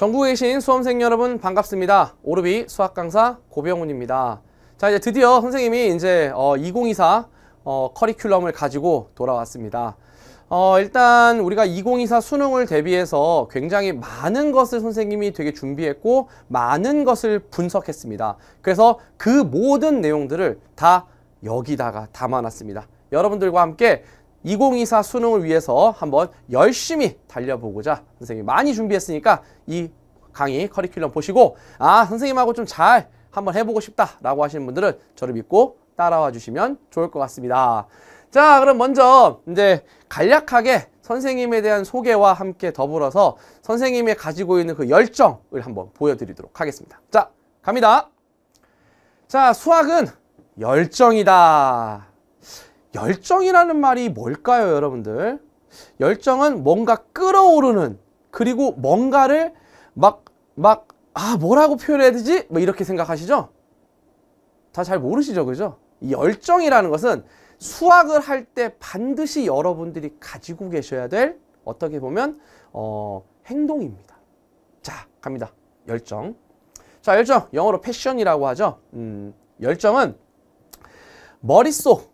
전국에 계신 수험생 여러분 반갑습니다. 오르비 수학 강사 고병훈입니다. 자 이제 드디어 선생님이 이제 어, 2024 어, 커리큘럼을 가지고 돌아왔습니다. 어, 일단 우리가 2024 수능을 대비해서 굉장히 많은 것을 선생님이 되게 준비했고 많은 것을 분석했습니다. 그래서 그 모든 내용들을 다 여기다가 담아놨습니다. 여러분들과 함께 2024 수능을 위해서 한번 열심히 달려보고자 선생님이 많이 준비했으니까 이 강의 커리큘럼 보시고 아 선생님하고 좀 잘 한번 해보고 싶다라고 하시는 분들은 저를 믿고 따라와 주시면 좋을 것 같습니다. 자 그럼 먼저 이제 간략하게 선생님에 대한 소개와 함께 더불어서 선생님이 가지고 있는 그 열정을 한번 보여드리도록 하겠습니다. 자 갑니다. 자 수학은 열정이다. 열정이라는 말이 뭘까요, 여러분들? 열정은 뭔가 끌어오르는 그리고 뭔가를 막 막 아 뭐라고 표현해야 되지? 뭐 이렇게 생각하시죠? 다 잘 모르시죠, 그죠? 이 열정이라는 것은 수학을 할 때 반드시 여러분들이 가지고 계셔야 될 어떻게 보면 어, 행동입니다. 자, 갑니다. 열정. 자, 열정. 영어로 패션이라고 하죠. 음, 열정은 머릿속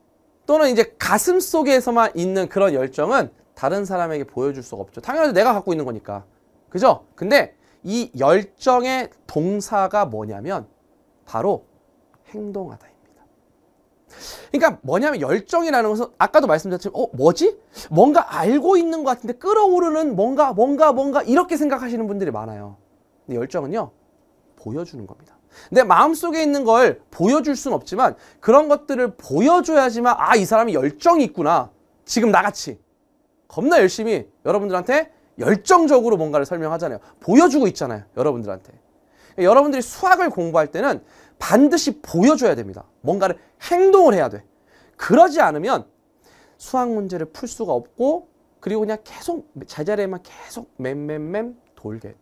또는 이제 가슴 속에서만 있는 그런 열정은 다른 사람에게 보여줄 수가 없죠. 당연히 내가 갖고 있는 거니까. 그죠? 근데 이 열정의 동사가 뭐냐면 바로 행동하다입니다. 그러니까 뭐냐면 열정이라는 것은 아까도 말씀드렸지만 어 뭐지? 뭔가 알고 있는 것 같은데 끌어오르는 뭔가 뭔가 뭔가 이렇게 생각하시는 분들이 많아요. 근데 열정은요 보여주는 겁니다. 내 마음속에 있는 걸 보여줄 순 없지만 그런 것들을 보여줘야지만 아 이 사람이 열정이 있구나 지금 나같이 겁나 열심히 여러분들한테 열정적으로 뭔가를 설명하잖아요 보여주고 있잖아요 여러분들한테 여러분들이 수학을 공부할 때는 반드시 보여줘야 됩니다 뭔가를 행동을 해야 돼 그러지 않으면 수학 문제를 풀 수가 없고 그리고 그냥 계속 제자리에만 계속 맴맴맴 돌게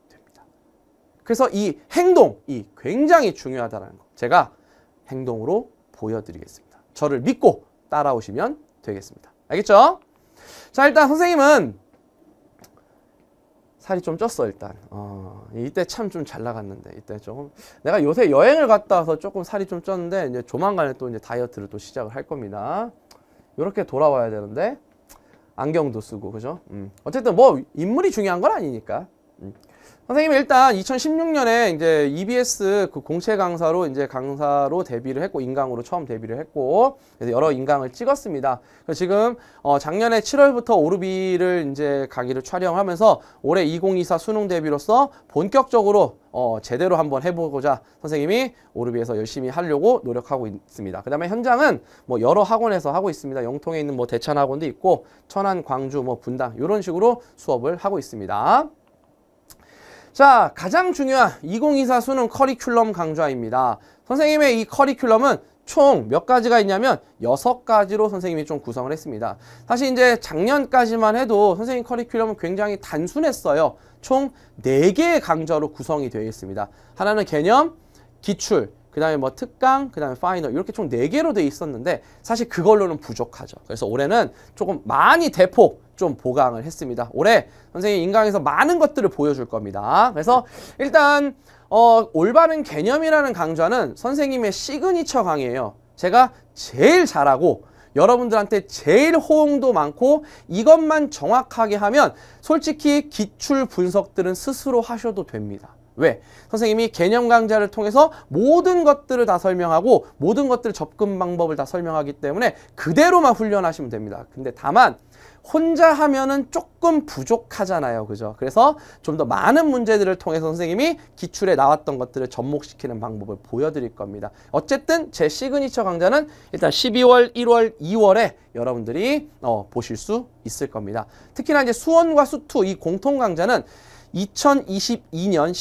그래서 이 행동이 굉장히 중요하다는 거 제가 행동으로 보여드리겠습니다. 저를 믿고 따라오시면 되겠습니다. 알겠죠? 자 일단 선생님은 살이 좀 쪘어 일단 어, 이때 참 좀 잘 나갔는데 이때 조금 내가 요새 여행을 갔다 와서 조금 살이 좀 쪘는데 이제 조만간에 또 이제 다이어트를 또 시작을 할 겁니다 이렇게 돌아와야 되는데 안경도 쓰고 그죠 음. 어쨌든 뭐 인물이 중요한 건 아니니까 음. 선생님 일단 2016년에 이제 EBS 그 공채 강사로 이제 강사로 데뷔를 했고 인강으로 처음 데뷔를 했고 그래서 여러 인강을 찍었습니다. 그래서 지금 어 작년에 7월부터 오르비를 이제 강의를 촬영하면서 올해 2024 수능 데뷔로서 본격적으로 어 제대로 한번 해보고자 선생님이 오르비에서 열심히 하려고 노력하고 있습니다. 그다음에 현장은 뭐 여러 학원에서 하고 있습니다. 영통에 있는 뭐 대찬 학원도 있고 천안, 광주, 뭐 분당 이런 식으로 수업을 하고 있습니다. 자, 가장 중요한 2024 수능 커리큘럼 강좌입니다. 선생님의 이 커리큘럼은 총 몇 가지가 있냐면 여섯 가지로 선생님이 좀 구성을 했습니다. 사실 이제 작년까지만 해도 선생님 커리큘럼은 굉장히 단순했어요. 총 네개의 강좌로 구성이 되어 있습니다. 하나는 개념, 기출, 그 다음에 뭐 특강, 그 다음에 파이널 이렇게 총 네개로 돼 있었는데 사실 그걸로는 부족하죠. 그래서 올해는 조금 많이 대폭 좀 보강을 했습니다. 올해 선생님 인강에서 많은 것들을 보여줄 겁니다. 그래서 일단 어, 올바른 개념이라는 강좌는 선생님의 시그니처 강의예요. 제가 제일 잘하고 여러분들한테 제일 호응도 많고 이것만 정확하게 하면 솔직히 기출 분석들은 스스로 하셔도 됩니다. 왜? 선생님이 개념 강좌를 통해서 모든 것들을 다 설명하고 모든 것들 접근 방법을 다 설명하기 때문에 그대로만 훈련하시면 됩니다. 근데 다만 혼자 하면은 조금 부족하잖아요. 그죠? 그래서 좀 더 많은 문제들을 통해서 선생님이 기출에 나왔던 것들을 접목시키는 방법을 보여드릴 겁니다. 어쨌든 제 시그니처 강좌는 일단 12월, 1월, 2월에 여러분들이 어, 보실 수 있을 겁니다. 특히나 이제 수원과 수투 이 공통 강좌는 2022년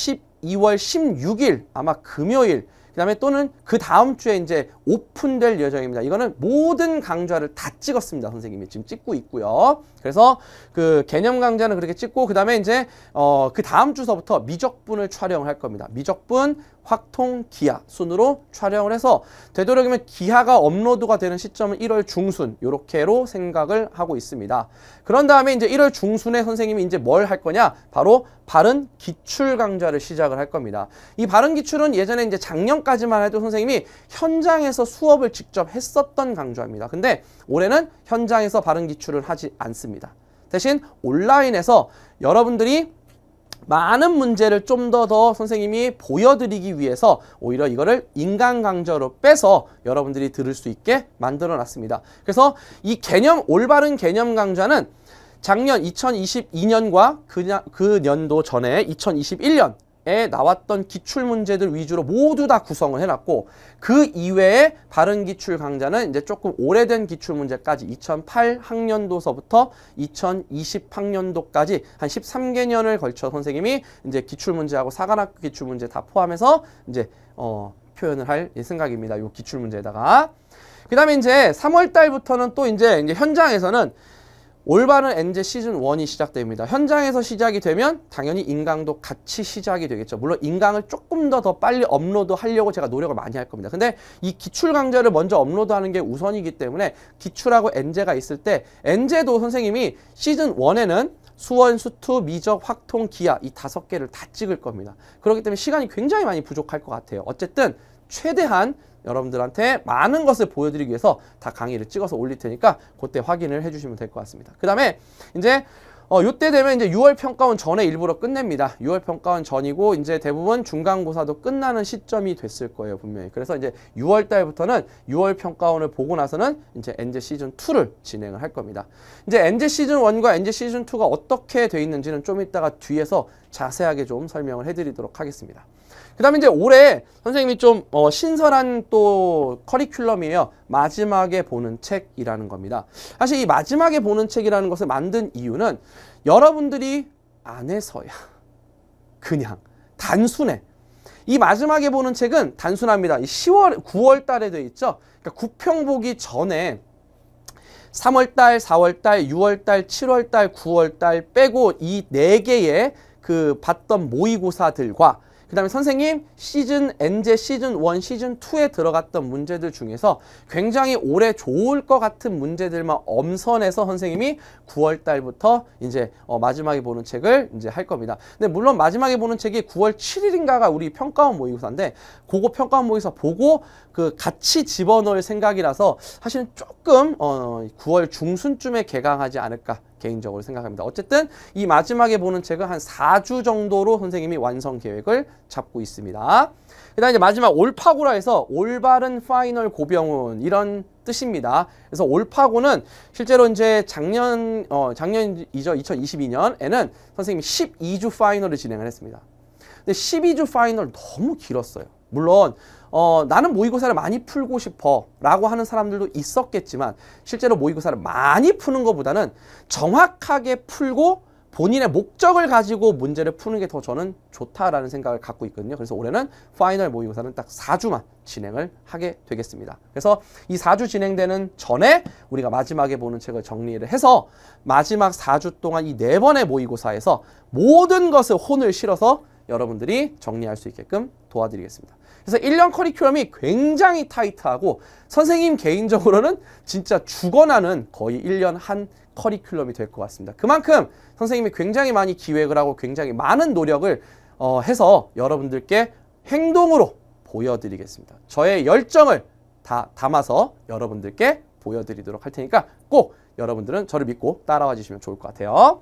12월 16일 아마 금요일 그다음에 또는 그 다음 주에 이제 오픈될 예정입니다. 이거는 모든 강좌를 다 찍었습니다. 선생님이 지금 찍고 있고요. 그래서 그 개념 강좌는 그렇게 찍고 그다음에 이제 어그 다음 주서부터 미적분을 촬영할 겁니다. 미적분 확통, 기하 순으로 촬영을 해서 되도록이면 기하가 업로드가 되는 시점은 1월 중순 요렇게로 생각을 하고 있습니다. 그런 다음에 이제 1월 중순에 선생님이 이제 뭘 할 거냐? 바로 바른 기출 강좌를 시작을 할 겁니다. 이 바른 기출은 예전에 이제 작년까지만 해도 선생님이 현장에서 수업을 직접 했었던 강좌입니다. 근데 올해는 현장에서 바른 기출을 하지 않습니다. 대신 온라인에서 여러분들이 많은 문제를 좀 더더 더 선생님이 보여드리기 위해서 오히려 이거를 인간 강좌로 빼서 여러분들이 들을 수 있게 만들어 놨습니다. 그래서 이 개념 올바른 개념 강좌는 작년 2022년과 그, 그 년도 전에 2021년 에 나왔던 기출 문제들 위주로 모두 다 구성을 해놨고 그 이외에 바른 기출 강좌는 이제 조금 오래된 기출 문제까지 2008학년도서부터 2020학년도까지 한 13개년을 걸쳐 선생님이 이제 기출 문제하고 사관학교 기출 문제 다 포함해서 이제 어 표현을 할 예, 생각입니다. 요 기출 문제에다가 그다음에 이제 3월 달부터는 또 이제 이제 현장에서는 올바른 엔제 시즌 원이 시작됩니다. 현장에서 시작이 되면 당연히 인강도 같이 시작이 되겠죠. 물론 인강을 조금 더 더 빨리 업로드 하려고 제가 노력을 많이 할 겁니다. 근데 이 기출 강좌를 먼저 업로드하는 게 우선이기 때문에 기출하고 엔제가 있을 때 엔제도 선생님이 시즌 원에는 수원, 수투, 미적, 확통, 기아 이 다섯 개를 다 찍을 겁니다. 그렇기 때문에 시간이 굉장히 많이 부족할 것 같아요. 어쨌든 최대한 여러분들한테 많은 것을 보여드리기 위해서 다 강의를 찍어서 올릴 테니까 그때 확인을 해주시면 될 것 같습니다. 그 다음에 이제 어, 요때 되면 이제 6월 평가원 전에 일부러 끝냅니다. 6월 평가원 전이고 이제 대부분 중간고사도 끝나는 시점이 됐을 거예요, 분명히. 그래서 이제 6월 달부터는 6월 평가원을 보고 나서는 이제 엔제 시즌 2를 진행을 할 겁니다. 이제 엔제 시즌 1과 엔제 시즌 2가 어떻게 돼 있는지는 좀 이따가 뒤에서 자세하게 좀 설명을 해 드리도록 하겠습니다. 그 다음에 이제 올해 선생님이 좀 어, 신설한또 커리큘럼이에요. 마지막에 보는 책이라는 겁니다. 사실 이 마지막에 보는 책이라는 것을 만든 이유는 여러분들이 안에서야 그냥 단순해. 이 마지막에 보는 책은 단순합니다. 10월, 9월 달에 돼 있죠. 그러니까 구평보기 전에 3월달, 4월달, 6월달, 7월달, 9월달 빼고 이 네 개의 그 봤던 모의고사들과 그 다음에 선생님 시즌 엔제 시즌 원 시즌 투에 들어갔던 문제들 중에서 굉장히 올해 좋을 것 같은 문제들만 엄선해서 선생님이 9월 달부터 이제 어, 마지막에 보는 책을 이제 할 겁니다. 근데 물론 마지막에 보는 책이 9월 7일인가가 우리 평가원 모의고사인데 그거 평가원 모의고사 보고 그 같이 집어넣을 생각이라서 사실은 조금 어 9월 중순쯤에 개강하지 않을까 개인적으로 생각합니다. 어쨌든 이 마지막에 보는 책은 한 4주 정도로 선생님이 완성 계획을 잡고 있습니다. 그다음 이제 마지막 올파고라 해서 올바른 파이널 고병훈 이런 뜻입니다. 그래서 올파고는 실제로 이제 작년 어 작년이죠 2022년에는 선생님이 12주 파이널을 진행을 했습니다. 근데 12주 파이널 너무 길었어요. 물론 어, 나는 모의고사를 많이 풀고 싶어 라고 하는 사람들도 있었겠지만 실제로 모의고사를 많이 푸는 것보다는 정확하게 풀고 본인의 목적을 가지고 문제를 푸는 게 더 저는 좋다라는 생각을 갖고 있거든요. 그래서 올해는 파이널 모의고사는 딱 4주만 진행을 하게 되겠습니다. 그래서 이 4주 진행되는 전에 우리가 마지막에 보는 책을 정리를 해서 마지막 4주 동안 이 네 번의 모의고사에서 모든 것을 혼을 실어서 여러분들이 정리할 수 있게끔 도와드리겠습니다. 그래서 1년 커리큘럼이 굉장히 타이트하고 선생님 개인적으로는 진짜 죽어나는 거의 1년 한 커리큘럼이 될 것 같습니다. 그만큼 선생님이 굉장히 많이 기획을 하고 굉장히 많은 노력을 어, 해서 여러분들께 행동으로 보여드리겠습니다. 저의 열정을 다 담아서 여러분들께 보여드리도록 할 테니까 꼭 여러분들은 저를 믿고 따라와 주시면 좋을 것 같아요.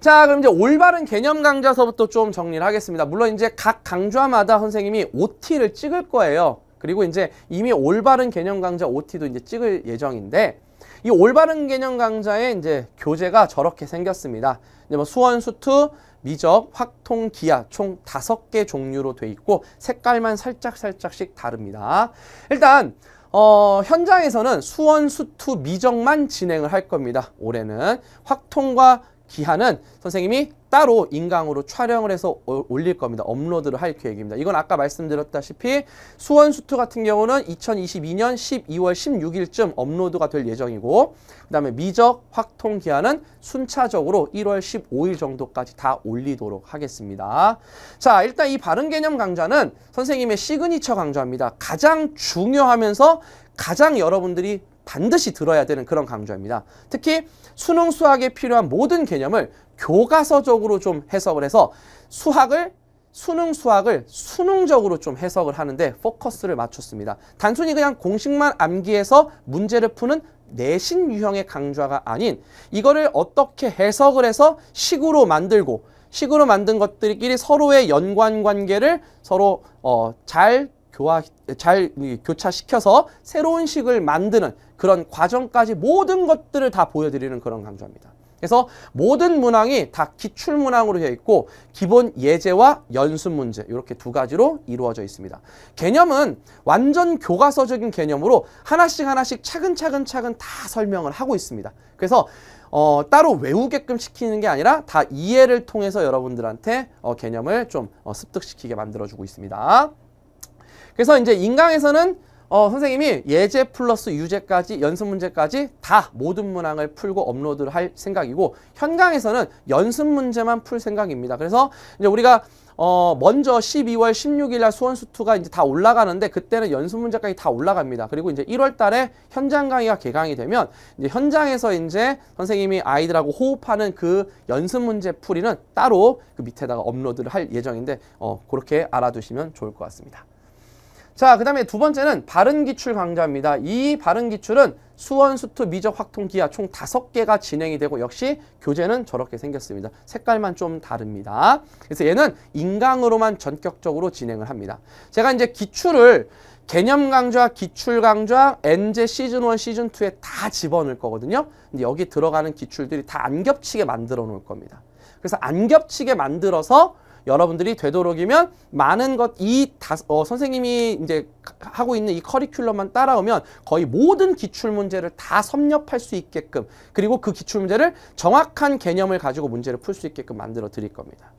자 그럼 이제 올바른 개념 강좌서부터 좀 정리를 하겠습니다. 물론 이제 각 강좌마다 선생님이 OT를 찍을 거예요. 그리고 이제 이미 올바른 개념 강좌 OT도 이제 찍을 예정인데 이 올바른 개념 강좌의 이제 교재가 저렇게 생겼습니다. 이제 뭐 수원, 수투, 미적, 확통, 기하 총 다섯 개 종류로 돼 있고 색깔만 살짝살짝씩 다릅니다. 일단 어, 현장에서는 수원, 수투, 미적만 진행을 할 겁니다. 올해는 확통과 기한은 선생님이 따로 인강으로 촬영을 해서 올릴 겁니다. 업로드를 할 계획입니다. 이건 아까 말씀드렸다시피 수원수트 같은 경우는 2022년 12월 16일쯤 업로드가 될 예정이고 그 다음에 미적 확통 기한은 순차적으로 1월 15일 정도까지 다 올리도록 하겠습니다. 자 일단 이 바른 개념 강좌는 선생님의 시그니처 강좌입니다. 가장 중요하면서 가장 여러분들이 반드시 들어야 되는 그런 강좌입니다. 특히 수능 수학에 필요한 모든 개념을 교과서적으로 좀 해석을 해서 수학을 수능 수학을 수능적으로 좀 해석을 하는데 포커스를 맞췄습니다. 단순히 그냥 공식만 암기해서 문제를 푸는 내신 유형의 강좌가 아닌 이거를 어떻게 해석을 해서 식으로 만들고 식으로 만든 것들끼리 서로의 연관관계를 서로 어, 잘 교화, 잘 교차시켜서 새로운 식을 만드는 그런 과정까지 모든 것들을 다 보여드리는 그런 강좌입니다. 그래서 모든 문항이 다 기출 문항으로 되어 있고 기본 예제와 연습 문제 이렇게 두 가지로 이루어져 있습니다. 개념은 완전 교과서적인 개념으로 하나씩 하나씩 차근차근 차근 다 설명을 하고 있습니다. 그래서 어, 따로 외우게끔 시키는 게 아니라 다 이해를 통해서 여러분들한테 어, 개념을 좀 어, 습득시키게 만들어주고 있습니다. 그래서 이제 인강에서는 어, 선생님이 예제 플러스 유제까지 연습 문제까지 다 모든 문항을 풀고 업로드를 할 생각이고 현강에서는 연습 문제만 풀 생각입니다. 그래서 이제 우리가 어, 먼저 12월 16일 날 수원수투가 이제 다 올라가는데 그때는 연습 문제까지 다 올라갑니다. 그리고 이제 1월 달에 현장 강의가 개강이 되면 이제 현장에서 이제 선생님이 아이들하고 호흡하는 그 연습 문제 풀이는 따로 그 밑에다가 업로드를 할 예정인데 어, 그렇게 알아두시면 좋을 것 같습니다. 자, 그 다음에 두 번째는 바른기출 강좌입니다. 이 바른기출은 수원, 수투, 미적, 확통, 기하 총 다섯 개가 진행이 되고 역시 교재는 저렇게 생겼습니다. 색깔만 좀 다릅니다. 그래서 얘는 인강으로만 전격적으로 진행을 합니다. 제가 이제 기출을 개념 강좌, 기출 강좌, 엔제 시즌 원 시즌 투에다 집어넣을 거거든요. 근데 여기 들어가는 기출들이 다 안 겹치게 만들어 놓을 겁니다. 그래서 안 겹치게 만들어서 여러분들이 되도록이면 많은 것이 어, 선생님이 이제 하고 있는 이 커리큘럼만 따라오면 거의 모든 기출 문제를 다 섭렵할 수 있게끔 그리고 그 기출 문제를 정확한 개념을 가지고 문제를 풀 수 있게끔 만들어 드릴 겁니다.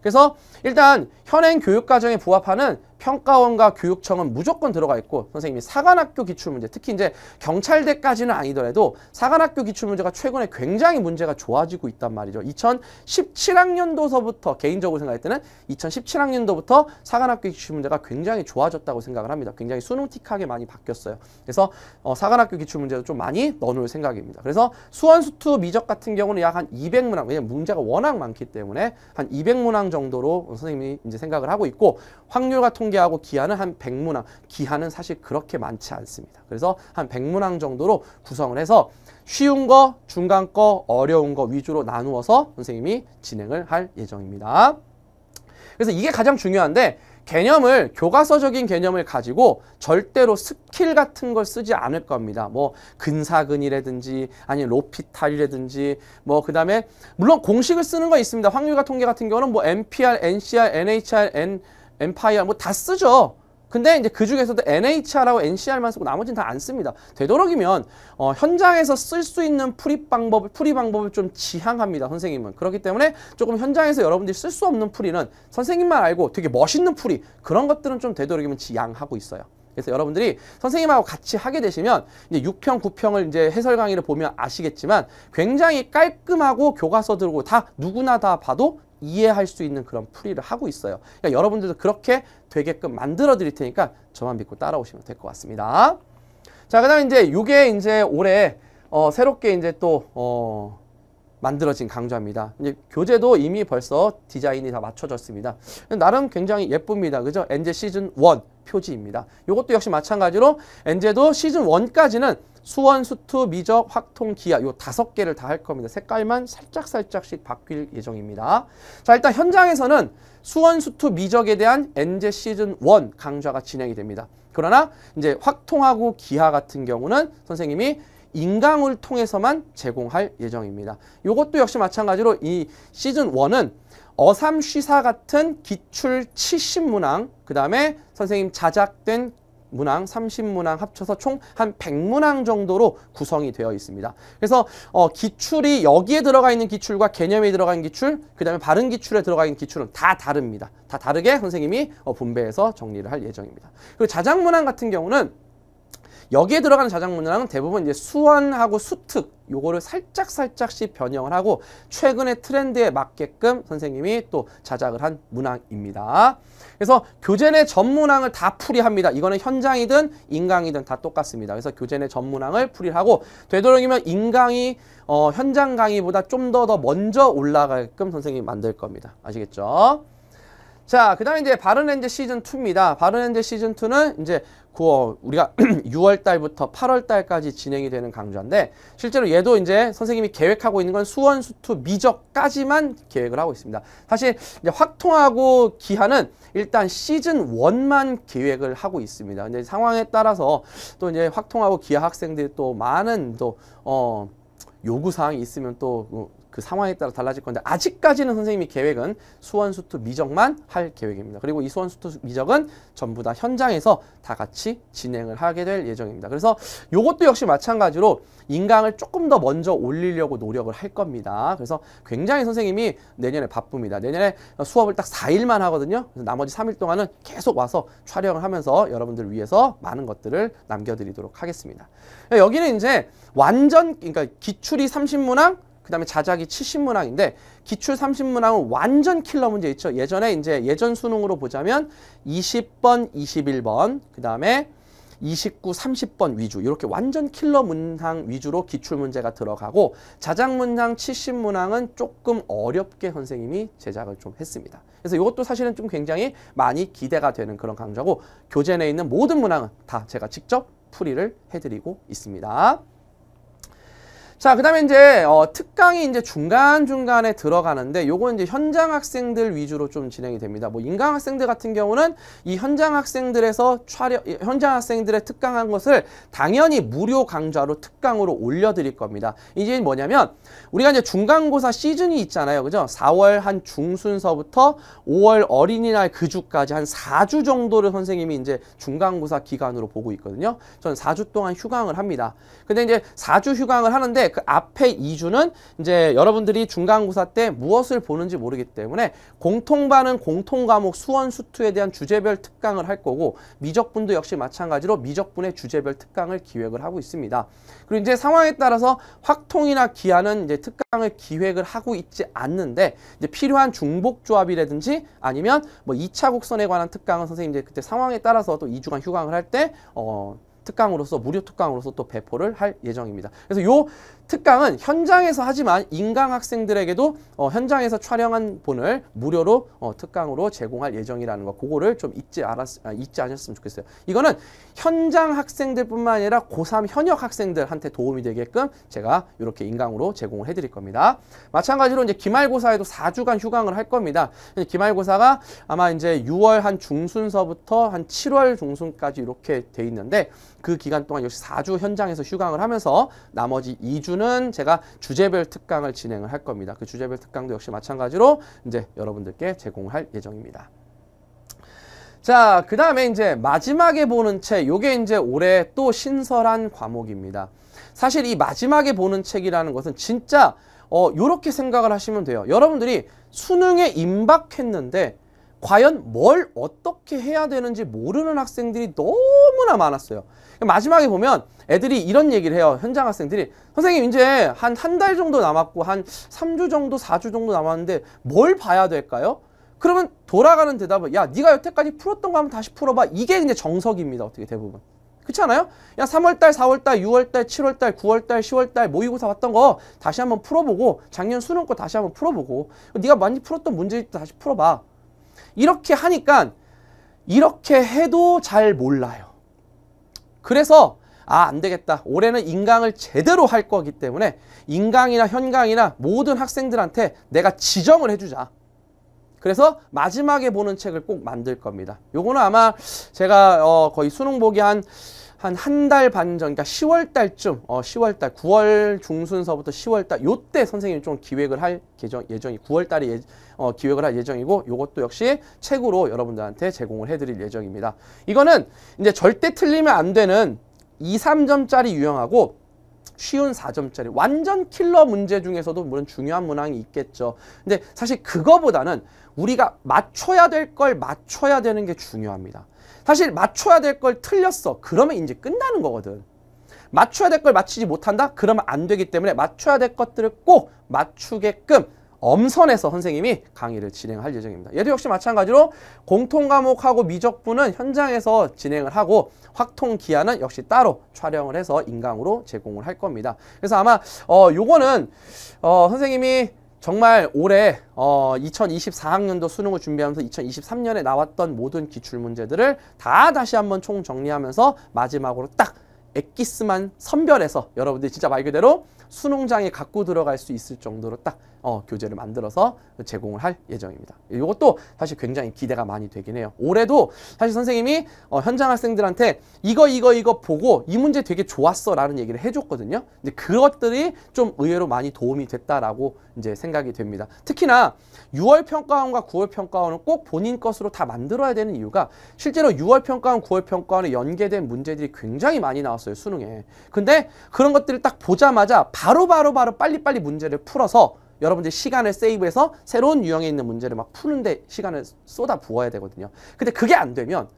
그래서 일단 현행 교육 과정에 부합하는 평가원과 교육청은 무조건 들어가 있고 선생님이 사관학교 기출문제 특히 이제 경찰대까지는 아니더라도 사관학교 기출문제가 최근에 굉장히 문제가 좋아지고 있단 말이죠. 2017학년도서부터 개인적으로 생각할 때는 2017학년도부터 사관학교 기출문제가 굉장히 좋아졌다고 생각을 합니다. 굉장히 수능틱하게 많이 바뀌었어요. 그래서 어, 사관학교 기출문제도 좀 많이 넣어놓을 생각입니다. 그래서 수원수투 미적 같은 경우는 약 한 200문항 왜냐면 문제가 워낙 많기 때문에 한 200문항 정도로 선생님이 이제 생각을 하고 있고 확률 과통 통계하고 기한은 한 100문항, 기한은 사실 그렇게 많지 않습니다. 그래서 한 100문항 정도로 구성을 해서 쉬운 거, 중간 거, 어려운 거 위주로 나누어서 선생님이 진행을 할 예정입니다. 그래서 이게 가장 중요한데 개념을 교과서적인 개념을 가지고 절대로 스킬 같은 걸 쓰지 않을 겁니다. 뭐 근사근이라든지 아니 면 로피탈이라든지 뭐 그다음에 물론 공식을 쓰는 거 있습니다. 확률과 통계 같은 경우는 뭐 NPR, NCR, NHR, N 엠파이어 뭐 다 쓰죠. 근데 이제 그 중에서도 NHR하고 NCR만 쓰고 나머지는 다 안 씁니다. 되도록이면 어, 현장에서 쓸 수 있는 풀이 방법, 풀이 방법을 좀 지향합니다. 선생님은 그렇기 때문에 조금 현장에서 여러분들이 쓸 수 없는 풀이는 선생님만 알고 되게 멋있는 풀이 그런 것들은 좀 되도록이면 지향하고 있어요. 그래서 여러분들이 선생님하고 같이 하게 되시면 이제 6평, 9평을 이제 해설 강의를 보면 아시겠지만 굉장히 깔끔하고 교과서 들고 다 누구나 다 봐도 이해할 수 있는 그런 풀이를 하고 있어요. 그러니까 여러분들도 그렇게 되게끔 만들어 드릴 테니까 저만 믿고 따라오시면 될 것 같습니다. 자, 그 다음에 이제 요게 이제 올해 어, 새롭게 이제 또, 어, 만들어진 강좌입니다. 이제 교재도 이미 벌써 디자인이 다 맞춰졌습니다. 나름 굉장히 예쁩니다. 그죠? 엔제 시즌 1 표지입니다. 이것도 역시 마찬가지로 엔제도 시즌 1까지는 수원, 수투, 미적, 확통, 기아 요 다섯 개를 다 할 겁니다. 색깔만 살짝살짝씩 바뀔 예정입니다. 자 일단 현장에서는 수원, 수투, 미적에 대한 엔제 시즌 1 강좌가 진행이 됩니다. 그러나 이제 확통하고 기아 같은 경우는 선생님이 인강을 통해서만 제공할 예정입니다. 이것도 역시 마찬가지로 이 시즌 1은 어삼쉬사 같은 기출 70문항, 그 다음에 선생님 자작된 문항, 30문항 합쳐서 총 한 100문항 정도로 구성이 되어 있습니다. 그래서 어, 기출이 여기에 들어가 있는 기출과 개념에 들어가 있는 기출, 그 다음에 바른 기출에 들어가 있는 기출은 다 다릅니다. 다 다르게 선생님이 어, 분배해서 정리를 할 예정입니다. 그리고 자작문항 같은 경우는 여기에 들어가는 자작문이랑은 대부분 이제 수원하고 수특 요거를 살짝 살짝씩 변형을 하고 최근의 트렌드에 맞게끔 선생님이 또 자작을 한 문항입니다. 그래서 교재 내 전문항을 다 풀이합니다. 이거는 현장이든 인강이든 다 똑같습니다. 그래서 교재 내 전문항을 풀이하고 되도록이면 인강이 어, 현장 강의보다 좀 더더 더 먼저 올라갈게끔 선생님이 만들 겁니다. 아시겠죠? 자, 그 다음에 이제 바른렌즈 시즌 2입니다. 바른렌즈 시즌 2는 이제 9월, 우리가 6월 달부터 8월 달까지 진행이 되는 강좌인데, 실제로 얘도 이제 선생님이 계획하고 있는 건 수원, 수투, 미적까지만 계획을 하고 있습니다. 사실 이제 확통하고 기한은 일단 시즌 1만 계획을 하고 있습니다. 이제 상황에 따라서 또 이제 확통하고 기하 학생들이 또 많은 또, 어, 요구사항이 있으면 또 어, 그 상황에 따라 달라질 건데 아직까지는 선생님이 계획은 수원수투 미적만 할 계획입니다. 그리고 이 수원수투 미적은 전부 다 현장에서 다 같이 진행을 하게 될 예정입니다. 그래서 이것도 역시 마찬가지로 인강을 조금 더 먼저 올리려고 노력을 할 겁니다. 그래서 굉장히 선생님이 내년에 바쁩니다. 내년에 수업을 딱 4일만 하거든요. 그래서 나머지 3일 동안은 계속 와서 촬영을 하면서 여러분들을 위해서 많은 것들을 남겨드리도록 하겠습니다. 여기는 이제 완전 그러니까 기출이 30문항 그 다음에 자작이 70문항인데 기출 30문항은 완전 킬러 문제 있죠. 예전에 이제 예전 수능으로 보자면 20번, 21번, 그 다음에 29, 30번 위주 이렇게 완전 킬러 문항 위주로 기출 문제가 들어가고 자작 문항, 70 문항은 조금 어렵게 선생님이 제작을 좀 했습니다. 그래서 이것도 사실은 좀 굉장히 많이 기대가 되는 그런 강좌고 교재 내에 있는 모든 문항은 다 제가 직접 풀이를 해드리고 있습니다. 자, 그 다음에 이제, 어, 특강이 이제 중간중간에 들어가는데, 요건 이제 현장 학생들 위주로 좀 진행이 됩니다. 뭐, 인강 학생들 같은 경우는 이 현장 학생들에서 촬영, 현장 학생들의 특강한 것을 당연히 무료 강좌로 특강으로 올려드릴 겁니다. 이제 뭐냐면, 우리가 이제 중간고사 시즌이 있잖아요. 그죠? 4월 한 중순서부터 5월 어린이날 그 주까지 한 4주 정도를 선생님이 이제 중간고사 기간으로 보고 있거든요. 전 4주 동안 휴강을 합니다. 근데 이제 4주 휴강을 하는데, 그 앞에 2주는 이제 여러분들이 중간고사 때 무엇을 보는지 모르기 때문에 공통반은 공통과목 수원 수투에 대한 주제별 특강을 할 거고 미적분도 역시 마찬가지로 미적분의 주제별 특강을 기획을 하고 있습니다. 그리고 이제 상황에 따라서 확통이나 기하는 이제 특강을 기획을 하고 있지 않는데 이제 필요한 중복 조합이라든지 아니면 뭐 2차 곡선에 관한 특강은 선생님 이제 그때 상황에 따라서 또 2주간 휴강을 할 때 어, 특강으로서 무료 특강으로서 또 배포를 할 예정입니다. 그래서 요 특강은 현장에서 하지만 인강 학생들에게도 어, 현장에서 촬영한 본을 무료로 어, 특강으로 제공할 예정이라는 거 그거를 좀 잊지 않았 아, 잊지 않았으면 좋겠어요. 이거는 현장 학생들뿐만 아니라 고3 현역 학생들한테 도움이 되게끔 제가 이렇게 인강으로 제공을 해드릴 겁니다. 마찬가지로 이제 기말고사에도 4주간 휴강을 할 겁니다. 기말고사가 아마 이제 6월 한 중순서부터 한 7월 중순까지 이렇게 돼 있는데 그 기간 동안 역시 4주 현장에서 휴강을 하면서 나머지 2주 이유는 제가 주제별 특강을 진행을 할 겁니다. 그 주제별 특강도 역시 마찬가지로 이제 여러분들께 제공할 예정입니다. 자, 그 다음에 이제 마지막에 보는 책, 요게 이제 올해 또 신설한 과목입니다. 사실 이 마지막에 보는 책이라는 것은 진짜 어, 요렇게 생각을 하시면 돼요. 여러분들이 수능에 임박했는데 과연 뭘 어떻게 해야 되는지 모르는 학생들이 너무나 많았어요. 마지막에 보면 애들이 이런 얘기를 해요. 현장 학생들이 선생님 이제 한 한 달 정도 남았고 한 3주 정도 4주 정도 남았는데 뭘 봐야 될까요? 그러면 돌아가는 대답은 야 네가 여태까지 풀었던 거 한번 다시 풀어봐. 이게 이제 정석입니다. 어떻게 대부분. 그렇지 않아요? 야 3월달, 4월달, 6월달, 7월달, 9월달, 10월달 모의고사 왔던 거 다시 한번 풀어보고 작년 수능 거 다시 한번 풀어보고 네가 많이 풀었던 문제집도 다시 풀어봐. 이렇게 하니까 이렇게 해도 잘 몰라요. 그래서 아, 안 되겠다. 올해는 인강을 제대로 할 거기 때문에 인강이나 현강이나 모든 학생들한테 내가 지정을 해주자. 그래서 마지막에 보는 책을 꼭 만들 겁니다. 요거는 아마 제가 어, 거의 수능 보기 한 한한달반 전, 그러니까 10월 달쯤, 어, 10월 달, 9월 중순서부터 10월 달, 요 때 선생님이 좀 기획을 할 예정, 예정이, 9월 달에 예, 어, 기획을 할 예정이고, 요것도 역시 책으로 여러분들한테 제공을 해드릴 예정입니다. 이거는 이제 절대 틀리면 안 되는 2, 3점짜리 유형하고, 쉬운 4점짜리 완전 킬러 문제 중에서도 물론 중요한 문항이 있겠죠. 근데 사실 그거보다는 우리가 맞춰야 될 걸 맞춰야 되는 게 중요합니다. 사실 맞춰야 될 걸 틀렸어. 그러면 이제 끝나는 거거든. 맞춰야 될 걸 맞추지 못한다? 그러면 안 되기 때문에 맞춰야 될 것들을 꼭 맞추게끔 엄선해서 선생님이 강의를 진행할 예정입니다. 얘도 역시 마찬가지로 공통 과목하고 미적분은 현장에서 진행을 하고 확통 기한은 역시 따로 촬영을 해서 인강으로 제공을 할 겁니다. 그래서 아마 어 요거는 어 선생님이 정말 올해 어 2024학년도 수능을 준비하면서 2023년에 나왔던 모든 기출 문제들을 다 다시 한번 총 정리하면서 마지막으로 딱 엑기스만 선별해서 여러분들이 진짜 말 그대로 수능장에 갖고 들어갈 수 있을 정도로 딱 어, 교재를 만들어서 제공을 할 예정입니다. 이것도 사실 굉장히 기대가 많이 되긴 해요. 올해도 사실 선생님이 어, 현장 학생들한테 이거 이거 이거 보고 이 문제 되게 좋았어 라는 얘기를 해줬거든요. 근데 그것들이 좀 의외로 많이 도움이 됐다라고 이제 생각이 됩니다. 특히나 6월 평가원과 9월 평가원은 꼭 본인 것으로 다 만들어야 되는 이유가 실제로 6월 평가원, 9월 평가원에 연계된 문제들이 굉장히 많이 나왔어요. 수능에. 근데 그런 것들을 딱 보자마자 바로바로바로 바로 빨리빨리 문제를 풀어서 여러분들 시간을 세이브해서 새로운 유형에 있는 문제를 막 푸는데 시간을 쏟아 부어야 되거든요. 근데 그게 안 되면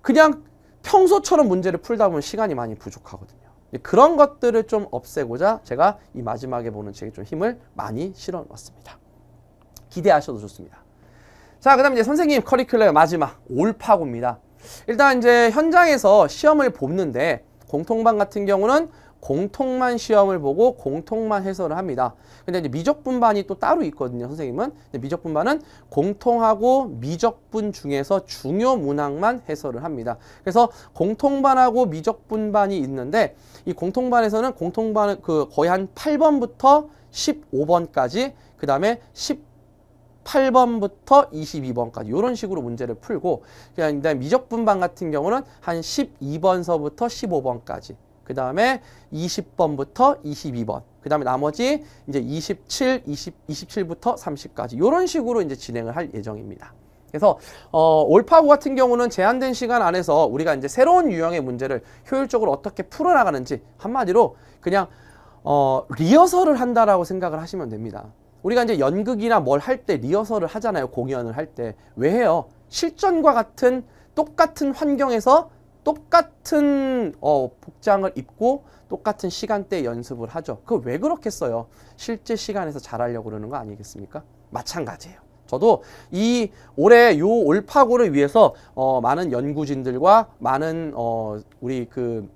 그냥 평소처럼 문제를 풀다 보면 시간이 많이 부족하거든요. 그런 것들을 좀 없애고자 제가 이 마지막에 보는 책에 좀 힘을 많이 실어 놓았습니다 기대하셔도 좋습니다. 자, 그 다음 이제 선생님 커리큘럼의 마지막 올파고입니다. 일단 이제 현장에서 시험을 봅는데 공통반 같은 경우는 공통만 시험을 보고 공통만 해설을 합니다. 근데 이제 미적분반이 또 따로 있거든요, 선생님은. 미적분반은 공통하고 미적분 중에서 중요 문항만 해설을 합니다. 그래서 공통반하고 미적분반이 있는데 이 공통반에서는 공통반 그 거의 한 8번부터 15번까지 그다음에 10 8번부터 22번까지 이런 식으로 문제를 풀고 그냥 미적분반 같은 경우는 한 12번서부터 15번까지 그 다음에 20번부터 22번. 그 다음에 나머지 이제 27, 20, 27부터 30까지. 이런 식으로 이제 진행을 할 예정입니다. 그래서 어, 올파고 같은 경우는 제한된 시간 안에서 우리가 이제 새로운 유형의 문제를 효율적으로 어떻게 풀어나가는지 한마디로 그냥 어, 리허설을 한다라고 생각을 하시면 됩니다. 우리가 이제 연극이나 뭘 할 때 리허설을 하잖아요. 공연을 할 때. 왜 해요? 실전과 같은 똑같은 환경에서 똑같은 어, 복장을 입고 똑같은 시간대에 연습을 하죠. 그 왜 그렇겠어요? 실제 시간에서 잘하려고 그러는 거 아니겠습니까? 마찬가지예요. 저도 이 올해 요 올파고를 위해서 어, 많은 연구진들과 많은 어, 우리 그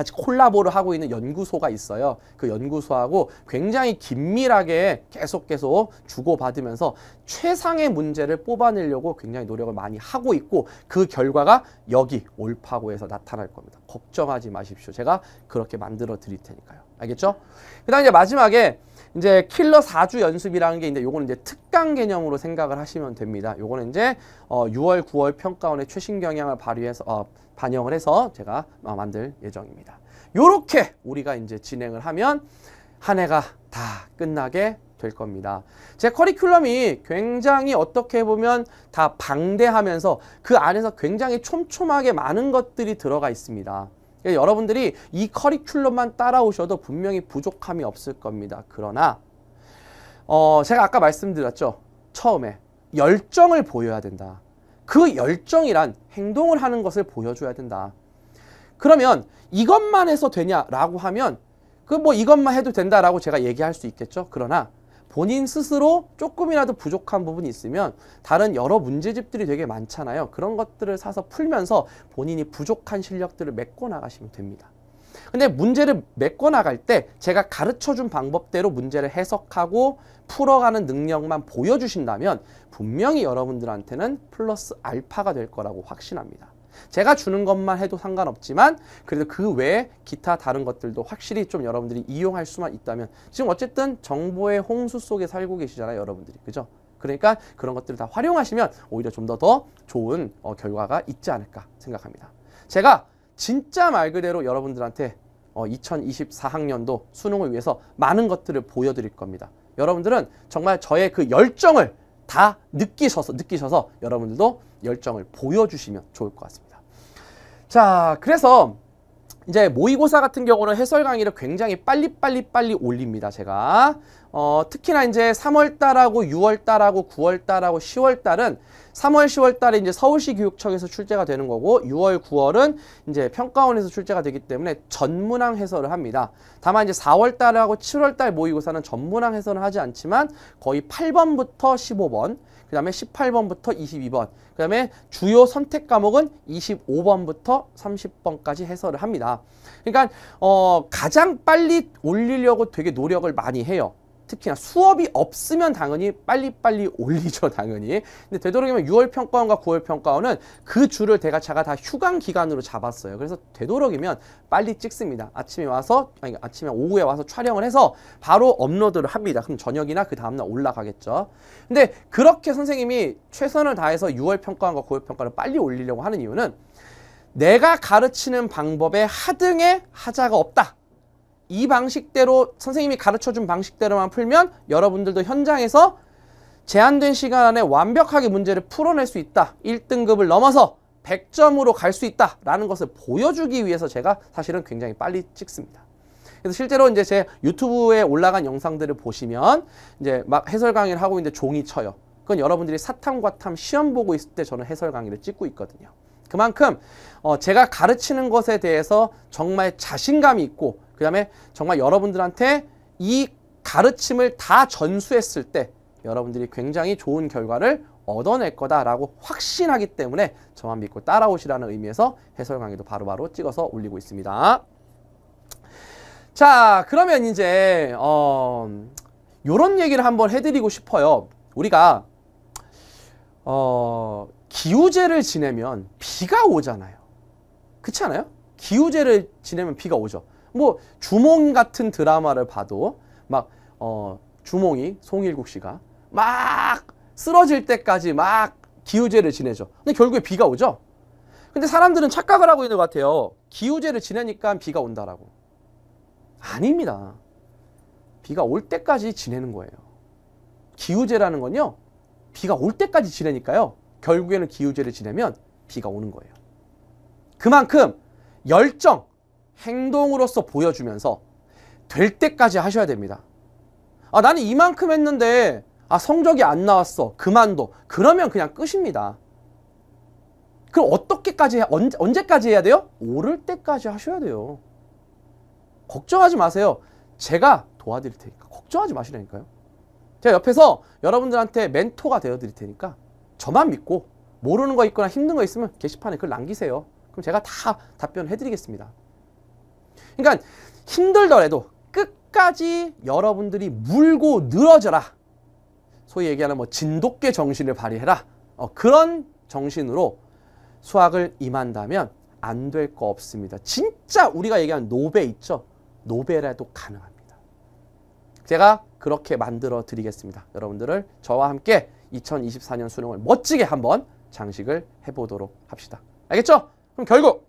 같이 콜라보를 하고 있는 연구소가 있어요. 그 연구소하고 굉장히 긴밀하게 계속 계속 주고받으면서 최상의 문제를 뽑아내려고 굉장히 노력을 많이 하고 있고 그 결과가 여기 올파고에서 나타날 겁니다. 걱정하지 마십시오. 제가 그렇게 만들어 드릴 테니까요. 알겠죠? 그 다음 이제 마지막에 이제 킬러 4주 연습이라는 게 있는데 요거는 이제 특강 개념으로 생각을 하시면 됩니다. 요거는 이제 어 6월, 9월 평가원의 최신 경향을 발휘해서 어, 반영을 해서 제가 어, 만들 예정입니다. 이렇게 우리가 이제 진행을 하면 한 해가 다 끝나게 될 겁니다. 제 커리큘럼이 굉장히 어떻게 보면 다 방대하면서 그 안에서 굉장히 촘촘하게 많은 것들이 들어가 있습니다. 그러니까 여러분들이 이 커리큘럼만 따라오셔도 분명히 부족함이 없을 겁니다. 그러나 어, 제가 아까 말씀드렸죠. 처음에 열정을 보여야 된다. 그 열정이란 행동을 하는 것을 보여줘야 된다. 그러면 이것만 해서 되냐라고 하면 그 뭐 이것만 해도 된다라고 제가 얘기할 수 있겠죠. 그러나 본인 스스로 조금이라도 부족한 부분이 있으면 다른 여러 문제집들이 되게 많잖아요. 그런 것들을 사서 풀면서 본인이 부족한 실력들을 메꿔 나가시면 됩니다. 근데 문제를 메꿔 나갈 때 제가 가르쳐 준 방법대로 문제를 해석하고 풀어가는 능력만 보여주신다면 분명히 여러분들한테는 플러스 알파가 될 거라고 확신합니다. 제가 주는 것만 해도 상관없지만 그래도 그 외에 기타 다른 것들도 확실히 좀 여러분들이 이용할 수만 있다면 지금 어쨌든 정보의 홍수 속에 살고 계시잖아요 여러분들이 그죠? 그러니까 그런 것들을 다 활용하시면 오히려 좀 더더 더 좋은 어, 결과가 있지 않을까 생각합니다. 제가 진짜 말 그대로 여러분들한테 2024학년도 어, 수능을 위해서 많은 것들을 보여드릴 겁니다. 여러분들은 정말 저의 그 열정을 다 느끼셔서 느끼셔서 여러분들도 열정을 보여주시면 좋을 것 같습니다. 자, 그래서 이제 모의고사 같은 경우는 해설 강의를 굉장히 빨리빨리 빨리 올립니다 제가 어, 특히나 이제 3월달하고 6월달하고 9월달하고 10월달은 3월 10월달에 이제 서울시 교육청에서 출제가 되는 거고 6월 9월은 이제 평가원에서 출제가 되기 때문에 전문항 해설을 합니다 다만 이제 4월달하고 7월달 모의고사는 전문항 해설을 하지 않지만 거의 8번부터 15번 그 다음에 18번부터 22번, 그 다음에 주요 선택 과목은 25번부터 30번까지 해설을 합니다. 그러니까 어, 가장 빨리 올리려고 되게 노력을 많이 해요. 특히나 수업이 없으면 당연히 빨리빨리 올리죠 당연히 근데 되도록이면 6월 평가원과 9월 평가원은 그 주를 대가차가 다 휴강 기간으로 잡았어요 그래서 되도록이면 빨리 찍습니다 아침에 와서 아니 아침에 오후에 와서 촬영을 해서 바로 업로드를 합니다 그럼 저녁이나 그 다음날 올라가겠죠 근데 그렇게 선생님이 최선을 다해서 6월 평가원과 9월 평가를 빨리 올리려고 하는 이유는 내가 가르치는 방법에 하등의 하자가 없다 이 방식대로 선생님이 가르쳐준 방식대로만 풀면 여러분들도 현장에서 제한된 시간 안에 완벽하게 문제를 풀어낼 수 있다. 1등급을 넘어서 100점으로 갈 수 있다. 라는 것을 보여주기 위해서 제가 사실은 굉장히 빨리 찍습니다. 그래서 실제로 이제 제 유튜브에 올라간 영상들을 보시면 이제 막 해설 강의를 하고 있는데 종이 쳐요. 그건 여러분들이 사탐과탐 시험 보고 있을 때 저는 해설 강의를 찍고 있거든요. 그만큼 어 제가 가르치는 것에 대해서 정말 자신감이 있고 그 다음에 정말 여러분들한테 이 가르침을 다 전수했을 때 여러분들이 굉장히 좋은 결과를 얻어낼 거다라고 확신하기 때문에 저만 믿고 따라오시라는 의미에서 해설 강의도 바로바로 바로 찍어서 올리고 있습니다. 자, 그러면 이제 어 요런 얘기를 한번 해 드리고 싶어요. 우리가 어 기우제를 지내면 비가 오잖아요. 그렇지 않아요? 기우제를 지내면 비가 오죠. 뭐 주몽 같은 드라마를 봐도 막 어, 주몽이 송일국 씨가 막 쓰러질 때까지 막 기우제를 지내죠. 근데 결국에 비가 오죠. 근데 사람들은 착각을 하고 있는 것 같아요. 기우제를 지내니까 비가 온다라고. 아닙니다. 비가 올 때까지 지내는 거예요. 기우제라는 건요. 비가 올 때까지 지내니까요. 결국에는 기우제를 지내면 비가 오는 거예요. 그만큼 열정, 행동으로서 보여주면서 될 때까지 하셔야 됩니다. 아, 나는 이만큼 했는데 아, 성적이 안 나왔어. 그만둬. 그러면 그냥 끝입니다. 그럼 어떻게까지 언제, 언제까지 해야 돼요? 오를 때까지 하셔야 돼요. 걱정하지 마세요. 제가 도와드릴 테니까 걱정하지 마시라니까요. 제가 옆에서 여러분들한테 멘토가 되어 드릴 테니까 저만 믿고 모르는 거 있거나 힘든 거 있으면 게시판에 글 남기세요. 그럼 제가 다 답변해 드리겠습니다. 그러니까 힘들더라도 끝까지 여러분들이 물고 늘어져라. 소위 얘기하는 뭐 진돗개 정신을 발휘해라. 어, 그런 정신으로 수학을 임한다면 안 될 거 없습니다. 진짜 우리가 얘기하는 노베 있죠? 노베라도 가능합니다. 제가 그렇게 만들어 드리겠습니다. 여러분들을 저와 함께 2024년 수능을 멋지게 한번 장식을 해보도록 합시다. 알겠죠? 그럼 결국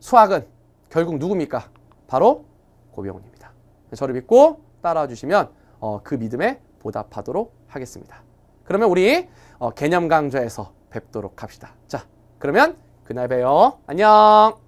수학은 결국 누굽니까? 바로 고병훈입니다. 저를 믿고 따라와 주시면 어, 그 믿음에 보답하도록 하겠습니다. 그러면 우리 어, 개념 강좌에서 뵙도록 합시다. 자, 그러면 그날 봬요. 안녕!